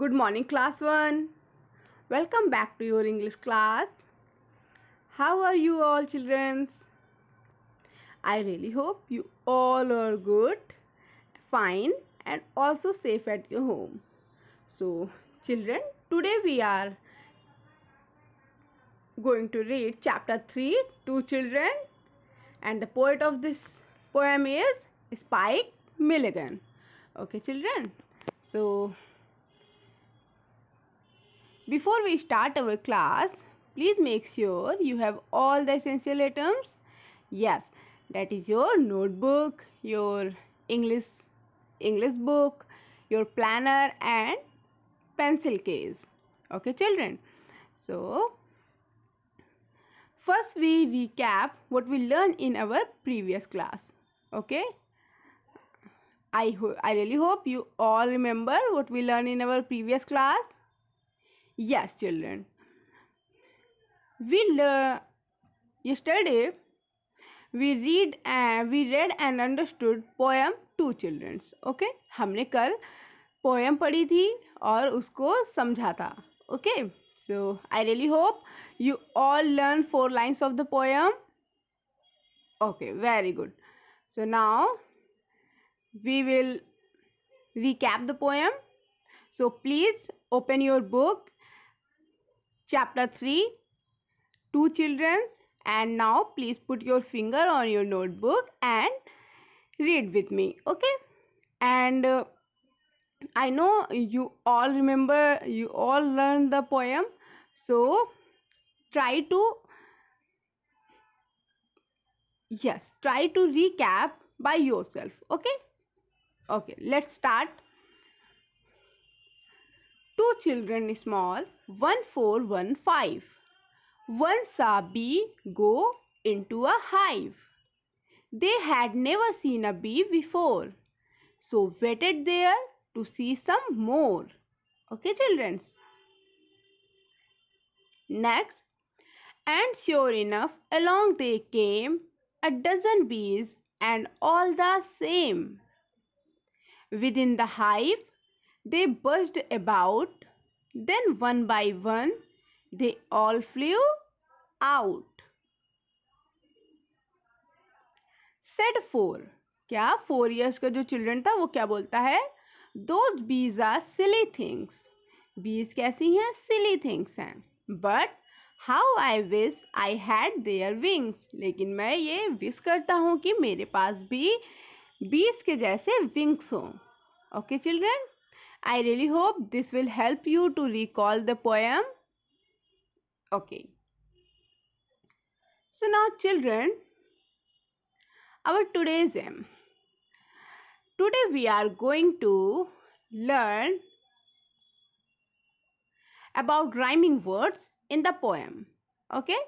Good morning class 1. Welcome back to your English class. How are you all children? I really hope you all are good, fine and also safe at your home. So children, today we are going to read chapter 3 to children and the poet of this poem is Spike Milligan. Okay children, so before we start our class, please make sure you have all the essential items. Yes, that is your notebook, your English, English book, your planner and pencil case. Okay children. So, first we recap what we learned in our previous class. Okay. I, I really hope you all remember what we learned in our previous class. Yes, children. We learn yesterday. We read and we read and understood poem two childrens. Okay, हमने कल poem पढ़ी थी और उसको समझा था. Okay, so I really hope you all learn four lines of the poem. Okay, very good. So now we will recap the poem. So please open your book Chapter 3 Two Children's and now please put your finger on your notebook and read with me okay and uh, I know you all remember you all learned the poem so try to yes try to recap by yourself okay okay let's start two children small, one four, one five. Once a bee go into a hive. They had never seen a bee before. So waited there to see some more. Okay children. Next. And sure enough along they came a dozen bees and all the same. Within the hive they buzzed about Then one by one, they all flew out. Said four. क्या four years का जो children था वो क्या बोलता है दो bees are silly things bees कैसी हैं सिली थिंग्स हैं but how I wish I had their wings लेकिन मैं ये विस करता हूँ कि मेरे पास भी बीज के जैसे विंग्स हों okay children I really hope this will help you to recall the poem. Okay. So now children, our today's aim. Today we are going to learn about rhyming words in the poem. Okay.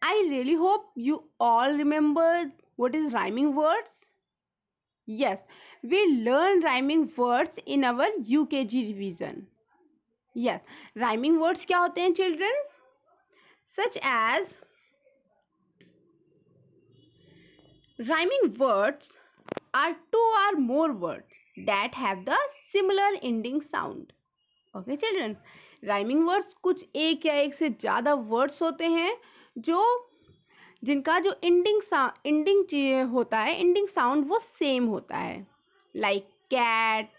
I really hope you all remember what is rhyming words. yes we learn rhyming words in our ukg revision yes rhyming words क्या होते हैं childrens such as rhyming words are two or more words that have the similar ending sound okay children rhyming words कुछ एक या एक से ज़्यादा words होते हैं जो जिनका जो इंडिंग सा इंडिंग होता है इंडिंग साउंड वो सेम होता है like cat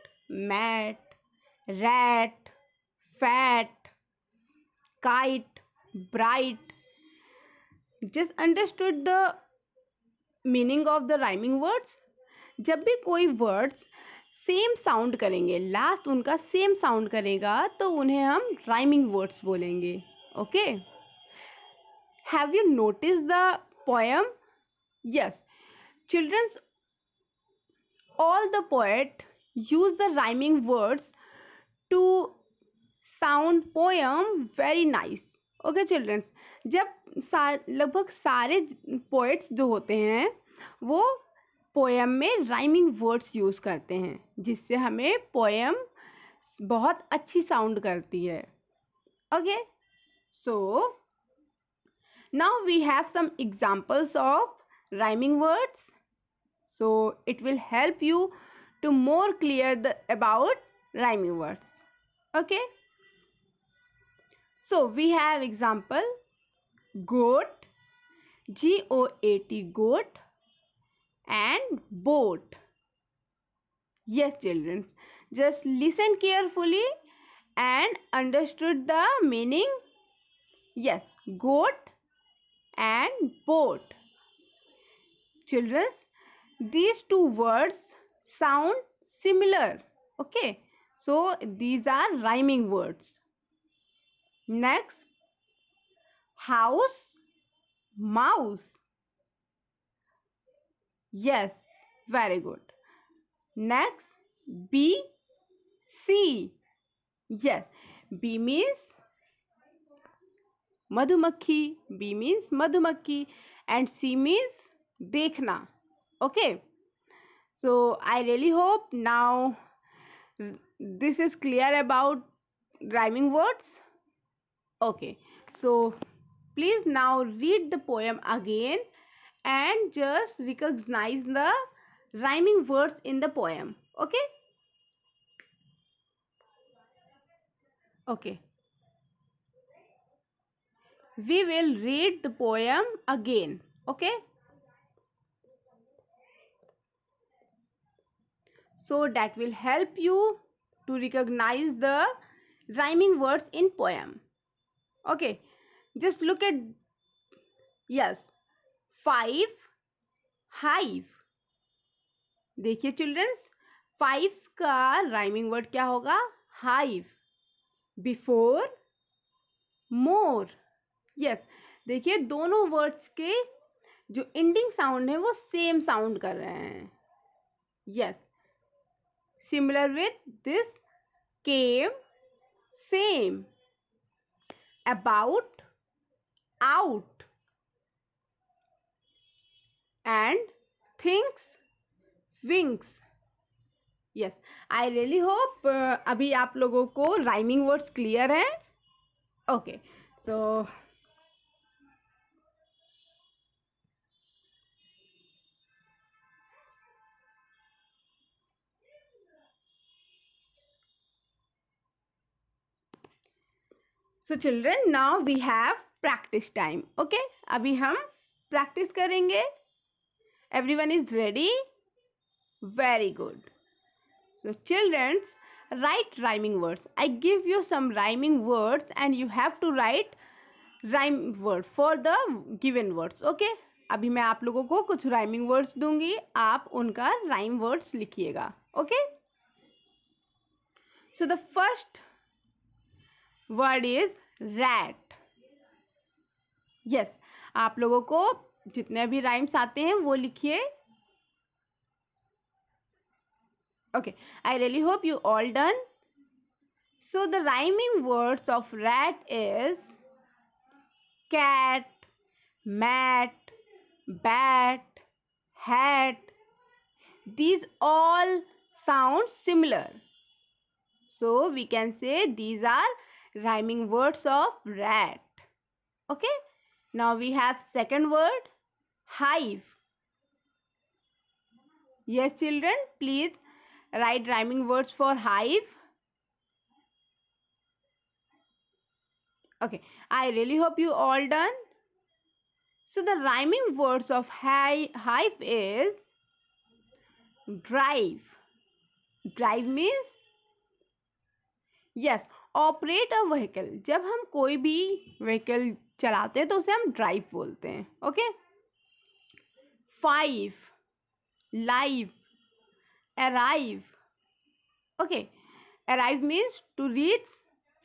mat rat fat kite bright just understood the meaning of the rhyming words जब भी कोई वर्ड्स सेम साउंड करेंगे लास्ट उनका सेम साउंड करेगा तो उन्हें हम राइमिंग वर्ड्स बोलेंगे okay okay? have you noticed the poem yes children's all the poet use the rhyming words to sound poem very nice okay okay, childrens जब सा लगभग सारे पोइट्स जो होते हैं वो पोएम में राइमिंग वर्ड्स यूज़ करते हैं जिससे हमें पोएम बहुत अच्छी साउंड करती है okay so Now we have some examples of rhyming words. So it will help you to more clear the about rhyming words. Okay. So we have example goat, G O A T goat and boat. Yes children, just listen carefully and understood the meaning. Yes, goat and boat. Children, these two words sound similar. Okay. So, these are rhyming words. Next, house, mouse. Yes, very good. Next, B, C. Yes, B means madhumakhi b means madhumakhi and C means dekhna okay so i really hope now this is clear about rhyming words okay so please now read the poem again and just recognize the rhyming words in the poem okay okay we will read the poem again okay so that will help you to recognize the rhyming words in poem okay just look at yes five hive देखिए childrens five का rhyming word क्या होगा hive before मोर yes देखिए दोनों words के जो ending sound है वो सेम साउंड कर रहे हैं yes similar with this came same about out and things wings yes I really hope अभी आप लोगों को राइमिंग वर्ड्स क्लियर हैं okay so so children now we have practice time okay अभी हम प्रैक्टिस करेंगे every one is ready very good so childrens write rhyming words I give you some rhyming words and you have to write rhyme word for the given words okay अभी मैं आप लोगों को कुछ rhyming words दूंगी आप उनका rhyme words लिखिएगा okay so the first word is rat yes आप लोगों को जितने भी राइम्स आते हैं वो लिखिए okay I really hope you all done so the rhyming words of rat is cat mat bat hat these all sound similar so we can say these are rhyming words of rat. Okay. Now we have second word hive. Yes children, please write rhyming words for hive. Okay, I really hope you all done. So the rhyming words of hive is drive. Drive means yes operate a vehicle जब हम कोई भी vehicle चलाते हैं तो उसे हम drive बोलते हैं okay five live arrive okay arrive means to reach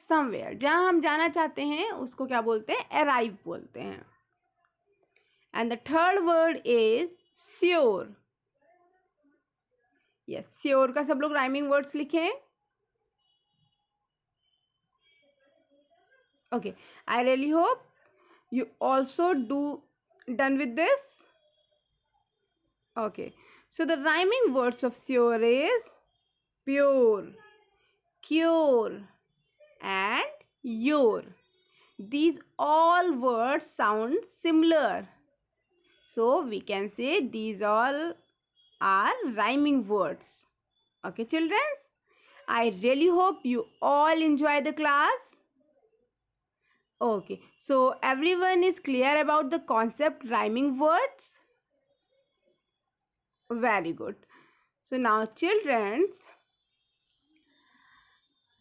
somewhere जहाँ हम जाना चाहते हैं उसको क्या बोलते हैं अराइव बोलते हैं and the third word is sure yes sure का सब लोग राइमिंग वर्ड्स लिखे हैं okay i really hope you also do done with this okay so the rhyming words of cure is pure cure and your these all words sound similar so we can say these all are rhyming words okay children i really hope you all enjoy the class Okay, so everyone is clear about the concept rhyming words? Very good. So now childrens,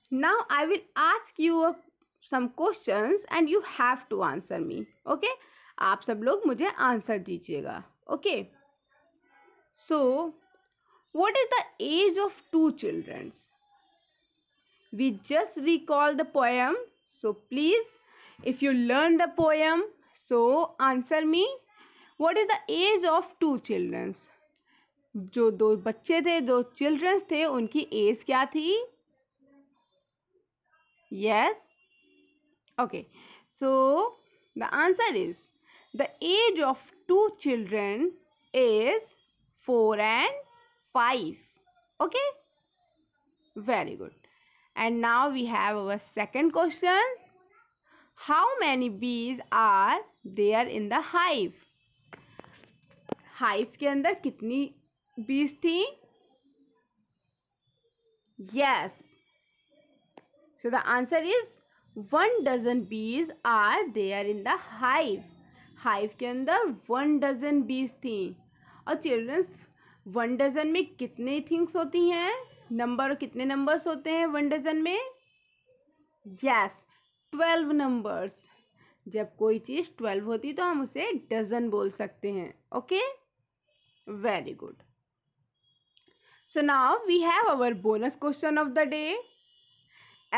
now I will ask you a, some questions and you have to answer me. Okay, आप सब लोग मुझे answer दीजिएगा Okay. So, what is the age of two children we just recall the poem so please if you learn the poem, so answer me. What is the age of two childrens? जो दो बच्चे थे दो children's थे उनकी age क्या थी yes okay so the answer is the age of two children is four and five okay very good and now we have our second question how many bees are there in the hive hive के अंदर कितनी bees थी yes so the answer is one dozen bees are there in the hive hive के अंदर one dozen बीज थी और children's one dozen में कितने थिंग्स होती हैं नंबर कितने नंबर्स होते हैं वन डजन में यस yes. ट्वेल्व नंबर्स जब कोई चीज़ ट्वेल्व होती तो हम उसे डजन बोल सकते हैं okay very good so now we have our bonus question of the day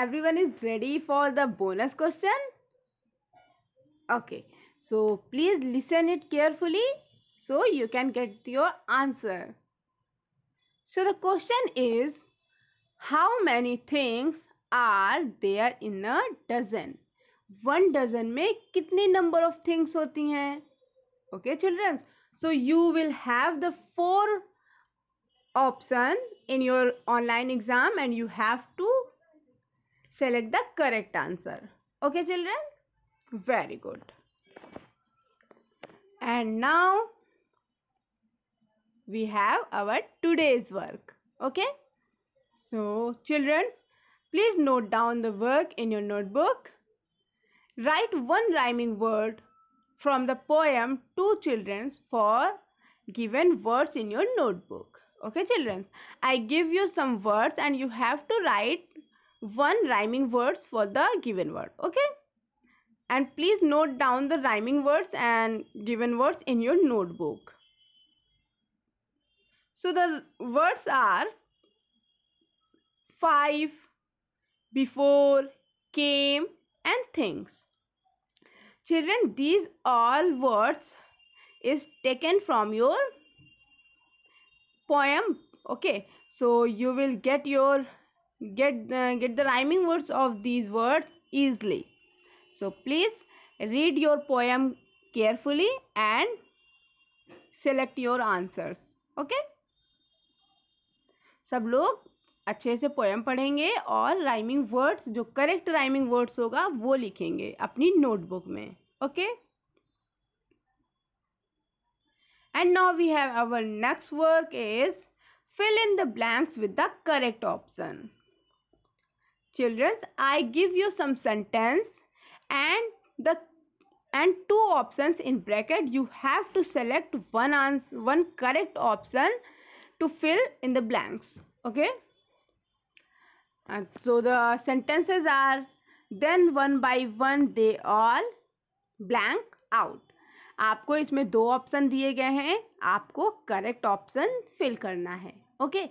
every one is ready for the bonus question okay so please listen it carefully so you can get your answer so the question is how many things are there in a dozen? One dozen में कितने number of things होती हैं? Okay children. so you will have the four option in your online exam and you have to select the correct answer. Okay children, very good. And now we have our today's work. Okay, so children. Please note down the work in your notebook. Write one rhyming word from the poem Two Children's for given words in your notebook. Okay, children. I give you some words and you have to write one rhyming words for the given word. Okay. And please note down the rhyming words and given words in your notebook. So the words are five, before, came and things. Children, these all words is taken from your poem. Okay, so you will get your get uh, get the rhyming words of these words easily. So please read your poem carefully and select your answers. Okay. सब लोग अच्छे से poem पढ़ेंगे और rhyming words जो correct rhyming words होगा वो लिखेंगे अपनी नोटबुक में okay and now we have our next work is fill in the blanks with the correct option childrens I give you some sentence and the and two option in bracket you have to select one answer one correct option to fill in the blanks okay okay? so the sentences are then one by one they all blank out. आपको इसमें दो option दिए गए हैं आपको correct option fill करना है okay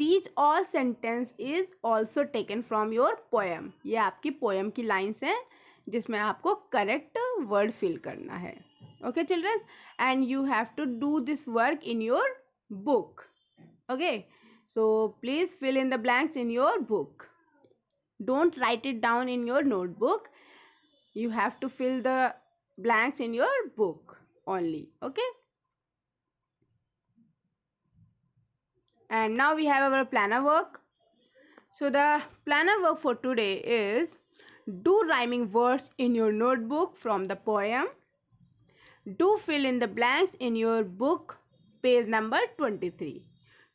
these all sentence is also taken from your poem ये आपकी पोएम की लाइन्स हैं जिसमें आपको करेक्ट वर्ड फिल करना है okay childrens and you have to do this work in your book okay So please fill in the blanks in your book. Don't write it down in your notebook. You have to fill the blanks in your book only. Okay. And now we have our planner work. So the planner work for today is do rhyming words in your notebook from the poem. Do fill in the blanks in your book page number 23.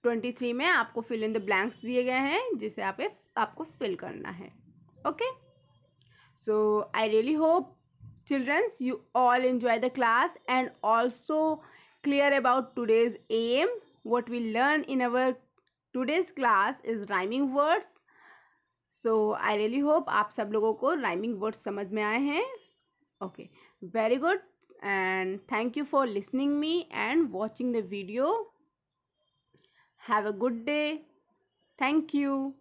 Twenty three में आपको fill in the blanks दिए गए हैं जिसे आप आपको fill करना है okay so I really hope childrens you all enjoy the class and also clear about today's aim what we learn in our today's class is rhyming words so I really hope आप सब लोगों को rhyming words समझ में आए हैं okay very good and thank you for listening me and watching the video Have a good day. Thank you.